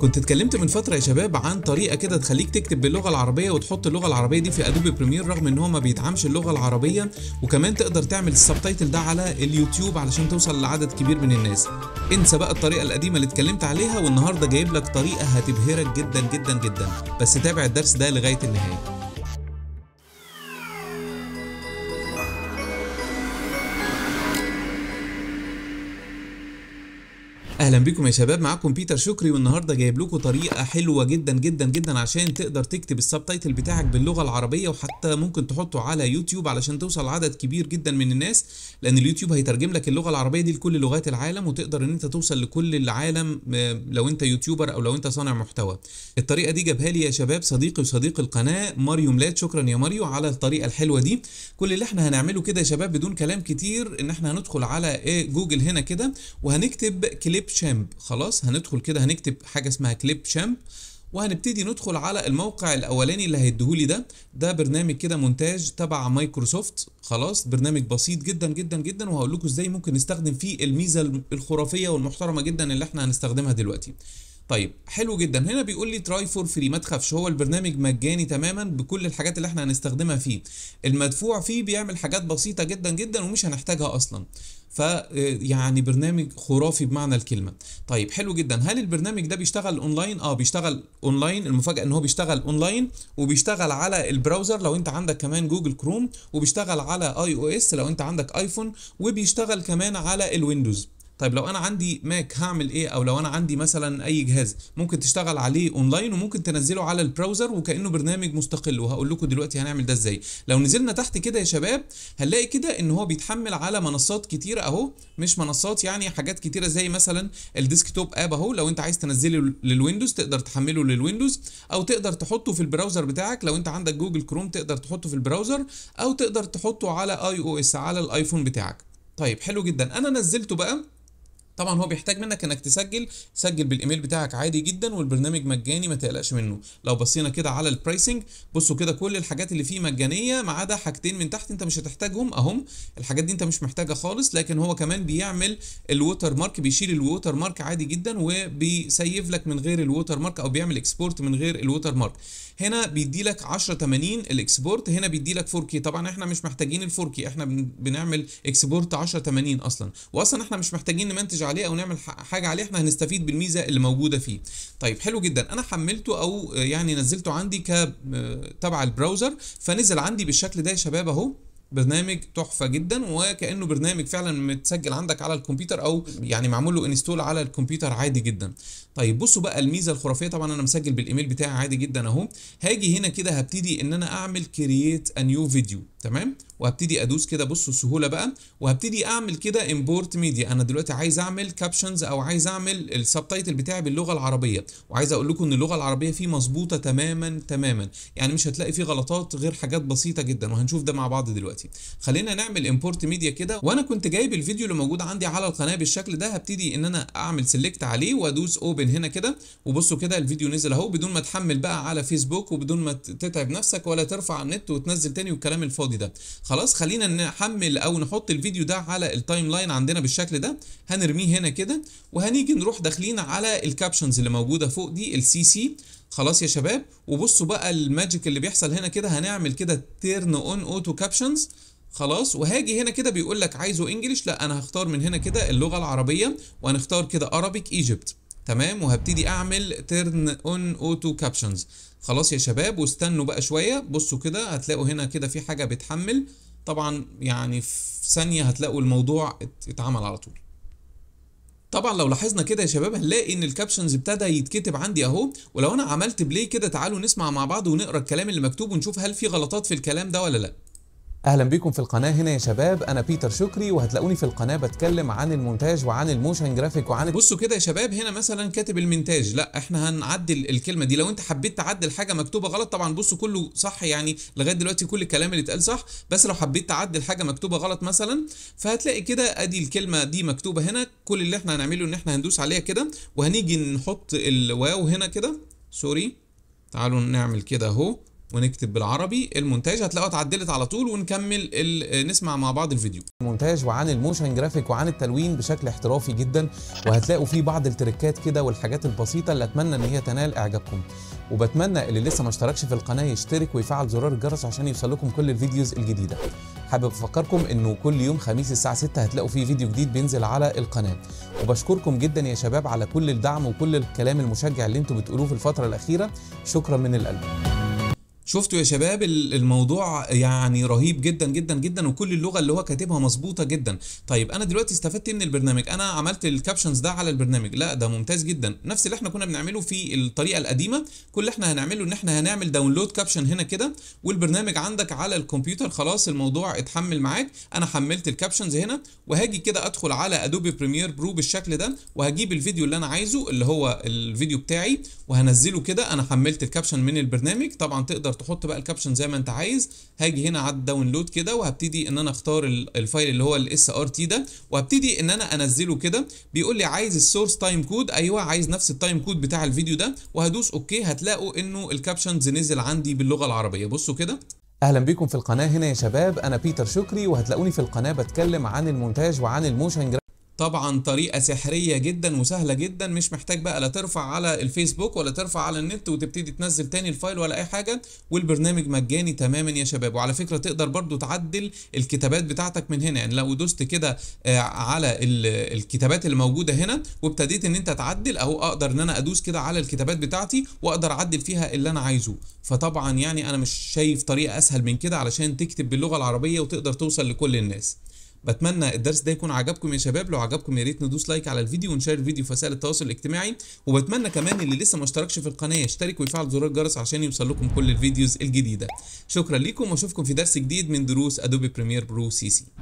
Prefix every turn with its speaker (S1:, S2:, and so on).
S1: كنت اتكلمت من فتره يا شباب عن طريقه كده تخليك تكتب باللغه العربيه وتحط اللغه العربيه دي في ادوبي بريمير رغم ان هو ما بيدعمش اللغه العربيه وكمان تقدر تعمل السبتايتل ده على اليوتيوب علشان توصل لعدد كبير من الناس انسى بقى الطريقه القديمه اللي اتكلمت عليها والنهارده جايب لك طريقه هتبهرك جدا جدا جدا بس تابع الدرس ده لغايه النهايه اهلا بيكم يا شباب معاكم بيتر شكري والنهارده جايب لكم طريقه حلوه جدا جدا جدا عشان تقدر تكتب السبتايتل بتاعك باللغه العربيه وحتى ممكن تحطه على يوتيوب علشان توصل لعدد كبير جدا من الناس لان اليوتيوب هيترجم لك اللغه العربيه دي لكل لغات العالم وتقدر ان انت توصل لكل العالم آه، لو انت يوتيوبر او لو انت صانع محتوى الطريقه دي جابها لي يا شباب صديقي وصديق القناه ماريو ملاد شكرا يا ماريو على الطريقه الحلوه دي كل اللي احنا هنعمله كده يا شباب بدون كلام كتير ان احنا هندخل على إيه، جوجل هنا كده وهنكتب كليب كليب شامب خلاص هندخل كده هنكتب حاجه اسمها كليب شامب وهنبتدي ندخل على الموقع الاولاني اللي هيديهولي ده ده برنامج كده مونتاج تبع مايكروسوفت خلاص برنامج بسيط جدا جدا جدا وهقول لكم ازاي ممكن نستخدم فيه الميزه الخرافيه والمحترمه جدا اللي احنا هنستخدمها دلوقتي طيب حلو جدا هنا بيقول لي تراي فور فري ما تخافش هو البرنامج مجاني تماما بكل الحاجات اللي احنا هنستخدمها فيه المدفوع فيه بيعمل حاجات بسيطه جدا جدا ومش هنحتاجها اصلا ف آه، يعني برنامج خرافي بمعنى الكلمه طيب حلو جدا هل البرنامج ده بيشتغل اونلاين اه بيشتغل اونلاين المفاجاه ان هو بيشتغل اونلاين وبيشتغل على البراوزر لو انت عندك كمان جوجل كروم وبيشتغل على اي او اس لو انت عندك ايفون وبيشتغل كمان على الويندوز طيب لو انا عندي ماك هعمل ايه او لو انا عندي مثلا اي جهاز ممكن تشتغل عليه اونلاين وممكن تنزله على البراوزر وكانه برنامج مستقل وهقول لكم دلوقتي هنعمل ده ازاي لو نزلنا تحت كده يا شباب هنلاقي كده ان هو بيتحمل على منصات كتيره اهو مش منصات يعني حاجات كتيره زي مثلا الديسكتوب اب اهو لو انت عايز تنزله للويندوز تقدر تحمله للويندوز او تقدر تحطه في البراوزر بتاعك لو انت عندك جوجل كروم تقدر تحطه في البراوزر او تقدر تحطه على اي او اس على الايفون بتاعك طيب حلو جدا انا نزلته بقى طبعا هو بيحتاج منك انك تسجل سجل بالايميل بتاعك عادي جدا والبرنامج مجاني ما تقلقش منه لو بصينا كده على البرايسنج بصوا كده كل الحاجات اللي فيه مجانيه ما عدا حاجتين من تحت انت مش هتحتاجهم اهم الحاجات دي انت مش محتاجها خالص لكن هو كمان بيعمل الووتر مارك بيشيل الووتر مارك عادي جدا وبيسيف لك من غير الووتر مارك او بيعمل اكسبورت من غير الووتر مارك هنا بيدي لك 1080 الاكسبورت هنا بيدي لك 4K طبعا احنا مش محتاجين ال 4K احنا بنعمل اكسبورت 1080 اصلا واصلا احنا مش محتاجين نمنتج عليه او نعمل حاجه عليه احنا هنستفيد بالميزه اللي موجوده فيه طيب حلو جدا انا حملته او يعني نزلته عندي ك تبع البراوزر فنزل عندي بالشكل ده يا شباب اهو برنامج تحفه جدا وكانه برنامج فعلا متسجل عندك على الكمبيوتر او يعني معمول له انستول على الكمبيوتر عادي جدا طيب بصوا بقى الميزه الخرافيه طبعا انا مسجل بالايميل بتاعي عادي جدا اهو هاجي هنا كده هبتدي ان انا اعمل كرييت ا نيو فيديو تمام وهبتدي ادوس كده بصوا سهوله بقى وهبتدي اعمل كده امبورت ميديا انا دلوقتي عايز اعمل كابشنز او عايز اعمل السبتايتل بتاعي باللغه العربيه وعايز اقول لكم ان اللغه العربيه فيه مظبوطه تماما تماما يعني مش هتلاقي فيه غلطات غير حاجات بسيطه جدا وهنشوف ده مع بعض دلوقتي خلينا نعمل امبورت ميديا كده وانا كنت جايب الفيديو اللي موجود عندي على القناه بالشكل ده هبتدي ان انا اعمل سيلكت عليه وادوس اوبن هنا كده وبصوا كده الفيديو نزل اهو بدون ما تحمل بقى على فيسبوك وبدون ما تتعب نفسك ولا ترفع النت وتنزل تاني والكلام الفاضي الفاضي ده خلاص خلينا نحمل او نحط الفيديو ده على التايم لاين عندنا بالشكل ده هنرميه هنا كده وهنيجي نروح داخلين على الكابشنز اللي موجوده فوق دي السي سي خلاص يا شباب وبصوا بقى الماجيك اللي بيحصل هنا كده هنعمل كده تيرن اون اوتو كابشنز خلاص وهاجي هنا كده بيقول لك عايزه انجلش لا انا هختار من هنا كده اللغه العربيه وهنختار كده عربيك ايجيبت تمام وهبتدي اعمل تيرن اون اوتو كابشنز خلاص يا شباب واستنوا بقى شويه بصوا كده هتلاقوا هنا كده في حاجه بتحمل طبعا يعني في ثانيه هتلاقوا الموضوع اتعمل على طول طبعا لو لاحظنا كده يا شباب هنلاقي ان الكابشنز ابتدى يتكتب عندي اهو ولو انا عملت بلاي كده تعالوا نسمع مع بعض ونقرا الكلام اللي مكتوب ونشوف هل في غلطات في الكلام ده ولا لا اهلا بيكم في القناه هنا يا شباب انا بيتر شكري وهتلاقوني في القناه بتكلم عن المونتاج وعن الموشن جرافيك وعن بصوا كده يا شباب هنا مثلا كاتب المونتاج لا احنا هنعدل الكلمه دي لو انت حبيت تعدل حاجه مكتوبه غلط طبعا بصوا كله صح يعني لغايه دلوقتي كل الكلام اللي اتقال صح بس لو حبيت تعدل حاجه مكتوبه غلط مثلا فهتلاقي كده ادي الكلمه دي مكتوبه هنا كل اللي احنا هنعمله ان احنا هندوس عليها كده وهنيجي نحط الواو هنا كده سوري تعالوا نعمل كده اهو ونكتب بالعربي المونتاج هتلاقوها اتعدلت على طول ونكمل نسمع مع بعض الفيديو المونتاج وعن الموشن جرافيك وعن التلوين بشكل احترافي جدا وهتلاقوا فيه بعض التركات كده والحاجات البسيطه اللي اتمنى ان هي تنال اعجابكم وبتمنى اللي لسه ما اشتركش في القناه يشترك ويفعل زرار الجرس عشان يوصلكم كل الفيديوز الجديده حابب افكركم انه كل يوم خميس الساعه 6 هتلاقوا فيه فيديو جديد بينزل على القناه وبشكركم جدا يا شباب على كل الدعم وكل الكلام المشجع اللي انتم بتقولوه في الفتره الاخيره شكرا من القلب شفتوا يا شباب الموضوع يعني رهيب جدا جدا جدا وكل اللغه اللي هو كاتبها مظبوطه جدا طيب انا دلوقتي استفدت من البرنامج انا عملت الكابشنز ده على البرنامج لا ده ممتاز جدا نفس اللي احنا كنا بنعمله في الطريقه القديمه كل اللي احنا هنعمله ان احنا هنعمل داونلود كابشن هنا كده والبرنامج عندك على الكمبيوتر خلاص الموضوع اتحمل معاك انا حملت الكابشنز هنا وهاجي كده ادخل على ادوبي بريمير برو بالشكل ده وهجيب الفيديو اللي انا عايزه اللي هو الفيديو بتاعي وهنزله كده انا حملت الكابشن من البرنامج طبعا تقدر تحط بقى الكابشن زي ما انت عايز هاجي هنا على الداونلود كده وهبتدي ان انا اختار الفايل اللي هو الاس ار تي ده وهبتدي ان انا انزله كده بيقول لي عايز السورس تايم كود ايوه عايز نفس التايم كود بتاع الفيديو ده وهدوس اوكي هتلاقوا انه الكابشنز نزل عندي باللغه العربيه بصوا كده اهلا بيكم في القناه هنا يا شباب انا بيتر شكري وهتلاقوني في القناه بتكلم عن المونتاج وعن الموشن طبعا طريقه سحريه جدا وسهله جدا مش محتاج بقى لا ترفع على الفيسبوك ولا ترفع على النت وتبتدي تنزل تاني الفايل ولا اي حاجه والبرنامج مجاني تماما يا شباب وعلى فكره تقدر برضو تعدل الكتابات بتاعتك من هنا يعني لو دوست كده آه، على الكتابات اللي موجوده هنا وابتديت ان انت تعدل اهو اقدر ان انا ادوس كده على الكتابات بتاعتي واقدر اعدل فيها اللي انا عايزه فطبعا يعني انا مش شايف طريقه اسهل من كده علشان تكتب باللغه العربيه وتقدر توصل لكل الناس بتمنى الدرس ده يكون عجبكم يا شباب لو عجبكم يا ريت ندوس لايك على الفيديو ونشير الفيديو في وسائل التواصل الاجتماعي وبتمنى كمان اللي لسه ما اشتركش في القناه يشترك ويفعل زر الجرس عشان يوصل لكم كل الفيديوز الجديده شكرا ليكم واشوفكم في درس جديد من دروس ادوبي بريمير برو سي سي